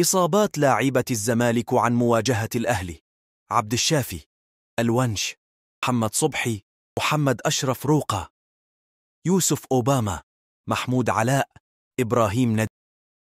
إصابات لاعبة الزمالك عن مواجهة الأهلي عبد الشافي الونش محمد صبحي محمد أشرف روقة يوسف أوباما محمود علاء إبراهيم ند